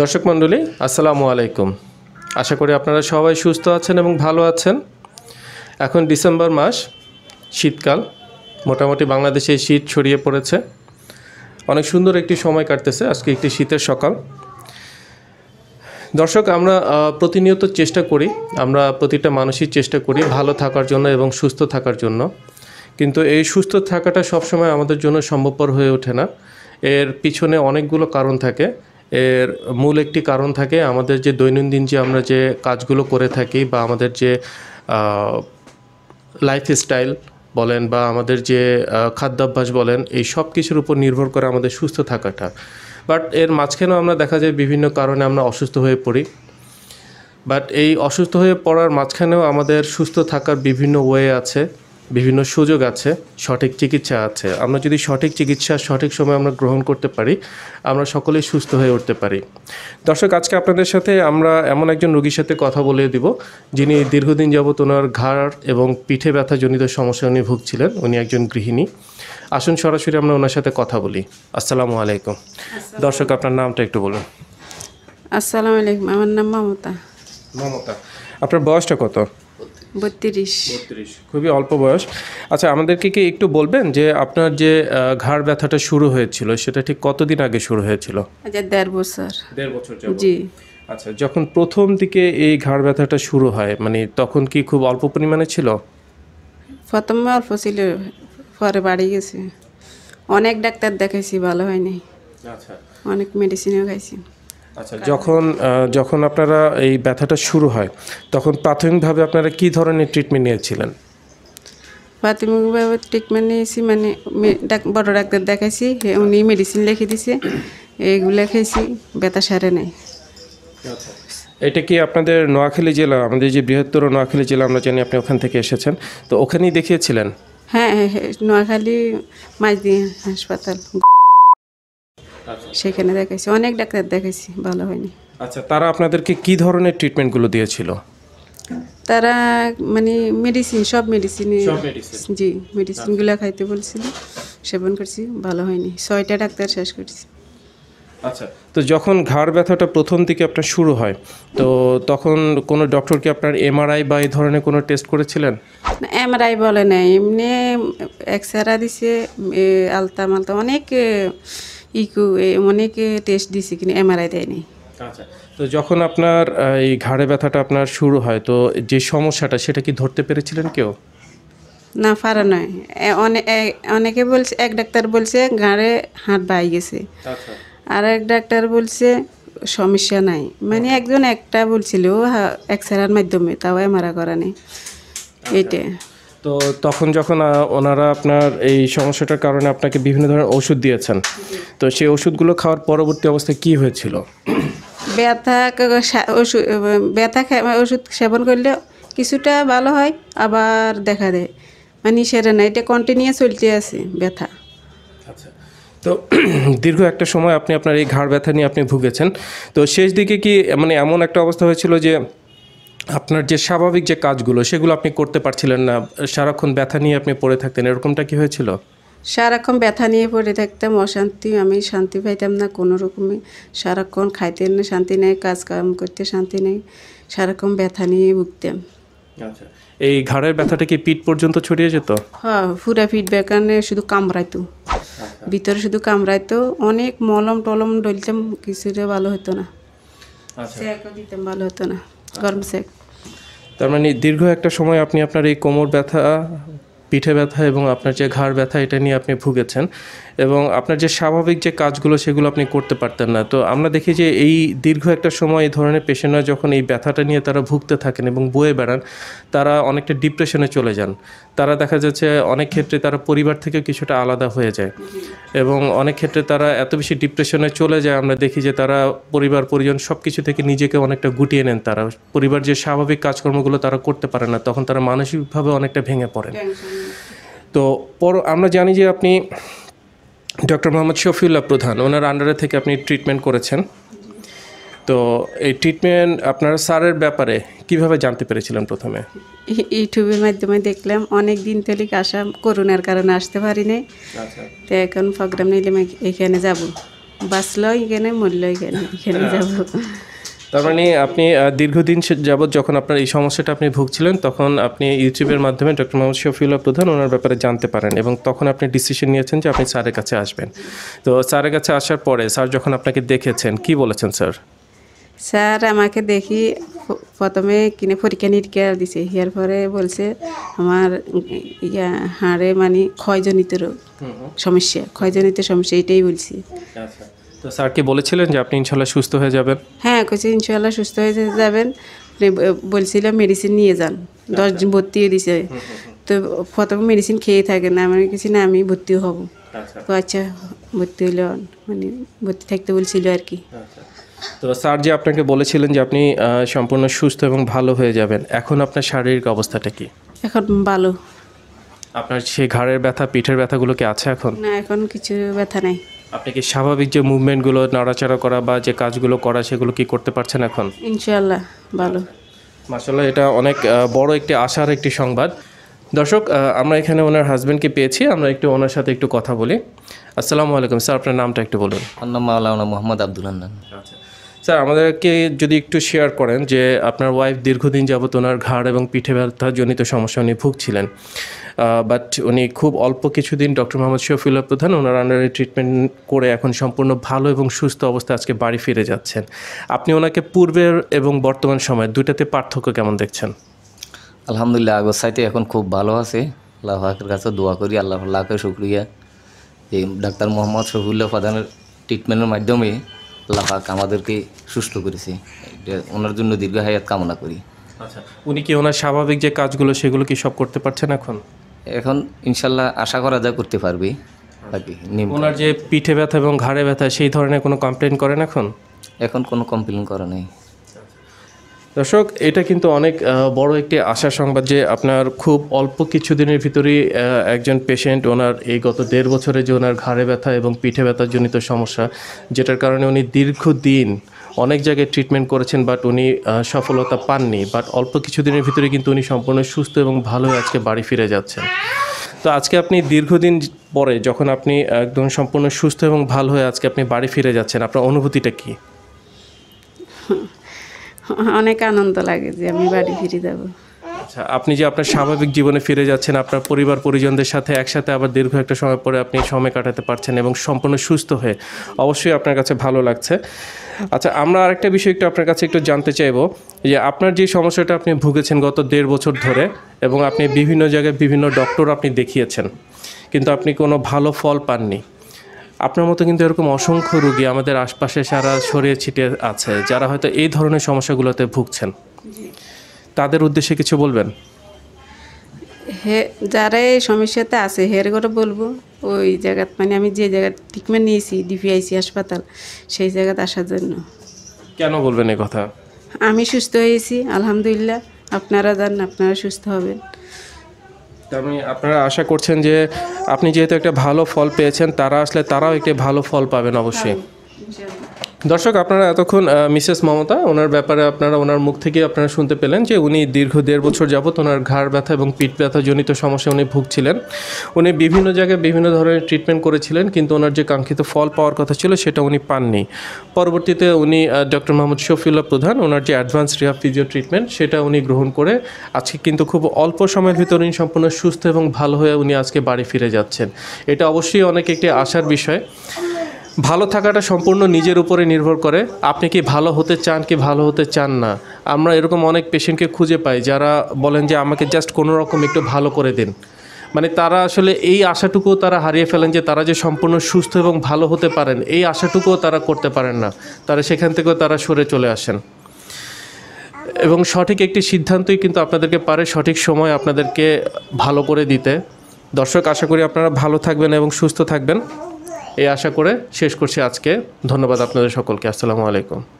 দর্শক মণ্ডলী আসসালামু আলাইকুম আশা করি আপনারা সবাই সুস্থ আছেন এবং ভালো আছেন এখন ডিসেম্বর মাস শীতকাল মোটামুটি বাংলাদেশে শীত ছড়িয়ে পড়েছে অনেক সুন্দর একটি সময় কাটতেছে আজকে একটি শীতের সকাল দর্শক আমরা প্রতিনিয়ত চেষ্টা করি আমরা প্রতিটা মানুষই চেষ্টা করি ভালো থাকার জন্য এবং সুস্থ থাকার জন্য কিন্তু এই সুস্থ থাকাটা সবসময় আমাদের জন্য সম্ভবপর হয়ে ওঠে না এর পিছনে অনেকগুলো কারণ থাকে এর মূল একটি কারণ থাকে আমাদের যে দৈনন্দিন যে আমরা যে কাজগুলো করে থাকি বা আমাদের যে লাইফস্টাইল বলেন বা আমাদের যে খাদ্যাভ্যাস বলেন এই সব কিছুর উপর নির্ভর করে আমাদের সুস্থ থাকাটা বাট এর মাঝখানেও আমরা দেখা যায় বিভিন্ন কারণে আমরা অসুস্থ হয়ে পড়ি বাট এই অসুস্থ হয়ে পড়ার মাঝখানেও আমাদের সুস্থ থাকার বিভিন্ন ওয়ে আছে বিভিন্ন সুযোগ আছে সঠিক চিকিৎসা আছে আমরা যদি সঠিক চিকিৎসা সঠিক সময় আমরা গ্রহণ করতে পারি আমরা সকলেই সুস্থ হয়ে উঠতে পারি দর্শক আজকে আপনাদের সাথে আমরা এমন একজন রোগীর সাথে কথা বলিয়ে দিব যিনি দীর্ঘদিন যাবৎ ওনার ঘাড় এবং পিঠে ব্যথাজনিত সমস্যা উনি ভুগছিলেন উনি একজন গৃহিণী আসুন সরাসরি আমরা ওনার সাথে কথা বলি আসসালামু আলাইকুম দর্শক আপনার নামটা একটু বলুন আসসালামু আলাইকুম আমার নাম মমতা মমতা আপনার বয়সটা কত বত্রিশ বত্রিশ খুবই অল্প বয়স আচ্ছা আমাদেরকে কি একটু বলবেন যে আপনার যে ঘাড় ব্যথাটা শুরু হয়েছিল সেটা ঠিক কতদিন আগে শুরু হয়েছিল আচ্ছা দেড় বছর দেড় বছর জি আচ্ছা যখন প্রথম দিকে এই ঘাড় ব্যথাটা শুরু হয় মানে তখন কি খুব অল্প পরিমাণে ছিল প্রথমে অল্প ছিল পরে বাড়ি গেছে অনেক ডাক্তার দেখাইছি ভালো হয়নি আচ্ছা অনেক মেডিসিনও খাইছি আচ্ছা যখন যখন আপনারা এই ব্যথাটা শুরু হয় তখন প্রাথমিকভাবে আপনারা কি ধরনের ট্রিটমেন্ট নিয়েছিলেন প্রাথমিকভাবে ট্রিটমেন্ট নিয়েছি মানে বড় ডাক্তার দেখাইছি উনি মেডিসিন লিখে দিছে এইগুলো খেয়েছি ব্যথা সারে নেই আচ্ছা। এটা কি আপনাদের নোয়াখালী জেলা আমাদের যে বৃহত্তর নোয়াখালী জেলা আমরা জানি আপনি ওখান থেকে এসেছেন তো ওখানেই দেখিয়েছিলেন হ্যাঁ হ্যাঁ, হ্যাঁ নোয়াখালী মাইদি হাসপাতাল আচ্ছা। সেখানে দেখাইছি অনেক ডাক্তার দেখাইছি ভালো হয়নি আচ্ছা তারা আপনাদেরকে কি ধরনের ট্রিটমেন্টগুলো দিয়েছিল তারা মানে মেডিসিন সব মেডিসিন জি মেডিসিনগুলো খাইতে বলছিল সেবন করছি ভালো হয়নি ছয়টা ডাক্তার শেষ করছি আচ্ছা তো যখন ঘাড় ব্যথাটা প্রথম থেকে আপনার শুরু হয় তো তখন কোনো ডক্টর কি আপনার এমআরআই বা এই ধরনের কোনো টেস্ট করেছিলেন এমআরআই বলে না এমনি এক্সরে দিছে আলতা মালতা অনেক ইকু অনেকে টেস্ট দিছি কিন্তু এমআরআই দেয়নি আচ্ছা তো যখন আপনার এই ঘাড়ে ব্যথাটা আপনার শুরু হয় তো যে সমস্যাটা সেটা কি ধরতে পেরেছিলেন কেউ না ফারা নয় অনেকে বলছে এক ডাক্তার বলছে ঘাড়ে হাত বাই গেছে আচ্ছা। আর এক ডাক্তার বলছে সমস্যা নাই মানে আচ্ছা। একজন একটা বলছিল এক্স মাধ্যমে তাও এমারা করা নেই আচ্ছা। এটা তো তখন যখন ওনারা আপনার এই সমস্যাটার কারণে আপনাকে বিভিন্ন ধরনের ওষুধ দিয়েছেন তো সেই ওষুধগুলো খাওয়ার পরবর্তী অবস্থায় কি হয়েছিল ব্যথা ওষুধ ব্যথা ওষুধ সেবন করলে কিছুটা ভালো হয় আবার দেখা দেয় মানে সেরে না এটা কন্টিনিউ চলতে আছে ব্যথা আচ্ছা তো দীর্ঘ একটা সময় আপনি আপনার এই ঘাড় ব্যথা নিয়ে আপনি ভুগেছেন তো শেষ দিকে কি মানে এমন একটা অবস্থা হয়েছিল যে আপনার যে স্বাভাবিক যে কাজগুলো সেগুলো আপনি করতে পারছিলেন না সারাক্ষণ ব্যথা নিয়ে আপনি পড়ে থাকতেন এরকমটা কি হয়েছিল সারাক্ষণ ব্যথা নিয়ে পড়ে থাকতাম অশান্তি আমি শান্তি পাইতাম না কোনো রকমে সারাক্ষণ খাইতেন না শান্তি নেই কাজ কাম করতে শান্তি নেই সারাক্ষণ ব্যথা নিয়ে ভুগতাম আচ্ছা, এই ঘাড়ের ব্যথাটা কি পিঠ পর্যন্ত ছড়িয়ে যেত হ্যাঁ পুরা পিঠ বেকানে শুধু কামড়াইতো আচ্ছা। ভিতরে শুধু কামড়াইতো অনেক মলম টলম ডলতাম কিছুটা ভালো হতো না আচ্ছা। দিতাম ভালো হতো না গরম সেক তার মানে দীর্ঘ একটা সময় আপনি আপনার এই কোমর ব্যথা পিঠে ব্যথা এবং আপনার যে ঘাড় ব্যথা এটা নিয়ে আপনি ভুগেছেন এবং আপনার যে স্বাভাবিক যে কাজগুলো সেগুলো আপনি করতে পারতেন না তো আমরা দেখি যে এই দীর্ঘ একটা সময় এই ধরনের পেশেন্টরা যখন এই ব্যথাটা নিয়ে তারা ভুগতে থাকেন এবং বয়ে বেড়ান তারা অনেকটা ডিপ্রেশনে চলে যান তারা দেখা যাচ্ছে অনেক ক্ষেত্রে তারা পরিবার থেকে কিছুটা আলাদা হয়ে যায় এবং অনেক ক্ষেত্রে তারা এত বেশি ডিপ্রেশনে চলে যায় আমরা দেখি যে তারা পরিবার পরিজন সব কিছু থেকে নিজেকে অনেকটা গুটিয়ে নেন তারা পরিবার যে স্বাভাবিক কাজকর্মগুলো তারা করতে পারে না তখন তারা মানসিকভাবে অনেকটা ভেঙে পড়েন তো পর আমরা জানি যে আপনি ডক্টর মোহাম্মদ শফিউল্লাহ প্রধান ওনার আন্ডারে থেকে আপনি ট্রিটমেন্ট করেছেন তো এই ট্রিটমেন্ট আপনার স্যারের ব্যাপারে কিভাবে জানতে পেরেছিলেন প্রথমে ইউটিউবের মাধ্যমে দেখলাম অনেক দিন তলিক আসা করোনার কারণে আসতে পারি নাই আচ্ছা। তো এখন প্রোগ্রাম নিলাম এখানে যাব বাসলো এখানে মরলো এখানে এখানে হ্যাঁ। যাবো তার মানে আপনি দীর্ঘদিন যাবৎ যখন আপনার এই সমস্যাটা আপনি ভুগছিলেন তখন আপনি ইউটিউবের মাধ্যমে ডক্টর মোহাম্মদ শফিউল্লাহ প্রধান ওনার ব্যাপারে জানতে পারেন এবং তখন আপনি ডিসিশন নিয়েছেন যে আপনি স্যারের কাছে আসবেন তো স্যারের কাছে আসার পরে স্যার যখন আপনাকে দেখেছেন কি বলেছেন স্যার স্যার আমাকে দেখি প্রথমে কিনে পরীক্ষা নিরীক্ষা দিছে হিয়ার পরে বলছে আমার ইয়া হাড়ে মানে ক্ষয়জনিত রোগ সমস্যা ক্ষয়জনিত সমস্যা এটাই বলছি আচ্ছা। তো স্যার কি বলেছিলেন যে আপনি ইনশাল্লাহ সুস্থ হয়ে যাবেন হ্যাঁ কইছে ইনশাল্লাহ সুস্থ হয়ে যাবেন বলছিল মেডিসিন নিয়ে যান দশ আচ্ছা। দিন ভর্তি হয়ে দিছে তো প্রথমে মেডিসিন খেয়ে থাকে না আমার কিছু না আমি ভর্তি হব আচ্ছা। তো আচ্ছা ভর্তি হইল মানে ভর্তি থাকতে বলছিল আর কি আচ্ছা। তো স্যার যে আপনাকে বলেছিলেন যে আপনি সম্পূর্ণ সুস্থ এবং ভালো হয়ে যাবেন এখন আপনার শারীরিক অবস্থাটা কি এখন ভালো আপনার সেই ঘাড়ের ব্যথা পিঠের ব্যথাগুলো কি আছে এখন না এখন কিছু ব্যথা নাই আপনি কি স্বাভাবিক যে মুভমেন্টগুলো নাড়াচাড়া করা বা যে কাজগুলো করা সেগুলো কি করতে পারছেন এখন ইনশাল্লাহ ভালো মাসাল্লাহ এটা অনেক বড় একটি আশার একটি সংবাদ দর্শক আমরা এখানে ওনার হাজব্যান্ডকে পেয়েছি আমরা একটু ওনার সাথে একটু কথা বলি আসসালামু আলাইকুম স্যার আপনার নামটা একটু বলুন আমার মাওলানা মোহাম্মদ আব্দুল আচ্ছা স্যার আমাদেরকে যদি একটু শেয়ার করেন যে আপনার ওয়াইফ দীর্ঘদিন যাবত ওনার ঘাড় এবং পিঠে ব্যথাজনিত সমস্যা উনি ভুগছিলেন বাট উনি খুব অল্প কিছুদিন ডক্টর মোহাম্মদ শফিউল্লাহ প্রধান ওনার আন্ডারে ট্রিটমেন্ট করে এখন সম্পূর্ণ ভালো এবং সুস্থ অবস্থা আজকে বাড়ি ফিরে যাচ্ছেন আপনি ওনাকে পূর্বের এবং বর্তমান সময় দুটাতে পার্থক্য কেমন দেখছেন আলহামদুলিল্লাহ আগর সাইতে এখন খুব ভালো আছে আল্লাহ হাকের কাছে দোয়া করি আল্লাহ আল্লাহকে শুক্রিয়া এই ডাক্তার মোহাম্মদ শফিউল্লাহ প্রধানের ট্রিটমেন্টের মাধ্যমে পাক আমাদেরকে সুস্থ করেছে ওনার জন্য দীর্ঘ হায়াত কামনা করি আচ্ছা উনি কি ওনার স্বাভাবিক যে কাজগুলো সেগুলো কি সব করতে পারছেন এখন এখন ইনশাল্লাহ আশা করা যায় করতে পারবে ওনার যে পিঠে ব্যথা এবং ঘাড়ে ব্যথা সেই ধরনের কোনো কমপ্লেন করেন এখন এখন কোনো কমপ্লেন করা নেই দর্শক এটা কিন্তু অনেক বড় একটি আশা সংবাদ যে আপনার খুব অল্প কিছুদিনের ভিতরেই একজন পেশেন্ট ওনার এই গত দেড় বছরে যে ওনার ঘাড়ে ব্যথা এবং পিঠে ব্যথার জনিত সমস্যা যেটার কারণে উনি দীর্ঘদিন অনেক জায়গায় ট্রিটমেন্ট করেছেন বাট উনি সফলতা পাননি বাট অল্প কিছুদিনের ভিতরে কিন্তু উনি সম্পূর্ণ সুস্থ এবং ভালো আজকে বাড়ি ফিরে যাচ্ছেন তো আজকে আপনি দীর্ঘদিন পরে যখন আপনি একদম সম্পূর্ণ সুস্থ এবং ভালো হয়ে আজকে আপনি বাড়ি ফিরে যাচ্ছেন আপনার অনুভূতিটা কী অনেক আনন্দ লাগে যে আমি বাড়ি ফিরে যাব আচ্ছা আপনি যে আপনার স্বাভাবিক জীবনে ফিরে যাচ্ছেন আপনার পরিবার পরিজনদের সাথে একসাথে আবার দীর্ঘ একটা সময় পরে আপনি সময় কাটাতে পারছেন এবং সম্পূর্ণ সুস্থ হয়ে অবশ্যই আপনার কাছে ভালো লাগছে আচ্ছা আমরা আরেকটা বিষয় একটু আপনার কাছে একটু জানতে চাইবো যে আপনার যে সমস্যাটা আপনি ভুগেছেন গত দেড় বছর ধরে এবং আপনি বিভিন্ন জায়গায় বিভিন্ন ডক্টর আপনি দেখিয়েছেন কিন্তু আপনি কোনো ভালো ফল পাননি আপনার মতো কিন্তু এরকম অসংখ্য রুগী আমাদের আশপাশে সারা ছড়িয়ে ছিটিয়ে আছে যারা হয়তো এই ধরনের সমস্যাগুলোতে ভুগছেন তাদের উদ্দেশ্যে কিছু বলবেন হে যারা এই সমস্যাতে আছে হের করে বলবো ওই জায়গাত মানে আমি যে জায়গা ট্রিটমেন্ট নিয়েছি ডিপিআইসি হাসপাতাল সেই জায়গাতে আসার জন্য কেন বলবেন এই কথা আমি সুস্থ হয়েছি আলহামদুলিল্লাহ আপনারা যান আপনারা সুস্থ হবেন মানে আপনারা আশা করছেন যে আপনি যেহেতু একটা ভালো ফল পেয়েছেন তারা আসলে তারাও একটি ভালো ফল পাবেন অবশ্যই হ্যাঁ, দর্শক আপনারা এতক্ষণ মিসেস মমতা ওনার ব্যাপারে আপনারা ওনার মুখ থেকে আপনারা শুনতে পেলেন যে উনি দীর্ঘ দেড় বছর যাবৎ ওনার ঘাড় ব্যথা এবং পিঠ ব্যথা জনিত সমস্যা উনি ভুগছিলেন উনি বিভিন্ন জায়গায় বিভিন্ন ধরনের ট্রিটমেন্ট করেছিলেন কিন্তু ওনার যে কাঙ্ক্ষিত ফল পাওয়ার কথা ছিল সেটা উনি পাননি পরবর্তীতে উনি ডক্টর মোহাম্মদ শফিউল্লাহ প্রধান ওনার যে অ্যাডভান্স রিহা ফিজিও ট্রিটমেন্ট সেটা উনি গ্রহণ করে আজকে কিন্তু খুব অল্প সময়ের ভিতরে উনি সম্পূর্ণ সুস্থ এবং ভালো হয়ে উনি আজকে বাড়ি ফিরে যাচ্ছেন এটা অবশ্যই অনেক একটি আশার বিষয় ভালো থাকাটা সম্পূর্ণ নিজের উপরে নির্ভর করে আপনি কি ভালো হতে চান কি ভালো হতে চান না আমরা এরকম অনেক পেশেন্টকে খুঁজে পাই যারা বলেন যে আমাকে জাস্ট কোনো রকম একটু ভালো করে দিন মানে তারা আসলে এই আশাটুকুও তারা হারিয়ে ফেলেন যে তারা যে সম্পূর্ণ সুস্থ এবং ভালো হতে পারেন এই আশাটুকুও তারা করতে পারেন না তারা সেখান থেকেও তারা সরে চলে আসেন এবং সঠিক একটি সিদ্ধান্তই কিন্তু আপনাদেরকে পারে সঠিক সময় আপনাদেরকে ভালো করে দিতে দর্শক আশা করি আপনারা ভালো থাকবেন এবং সুস্থ থাকবেন এই আশা করে শেষ করছি আজকে ধন্যবাদ আপনাদের সকলকে আসসালামু আলাইকুম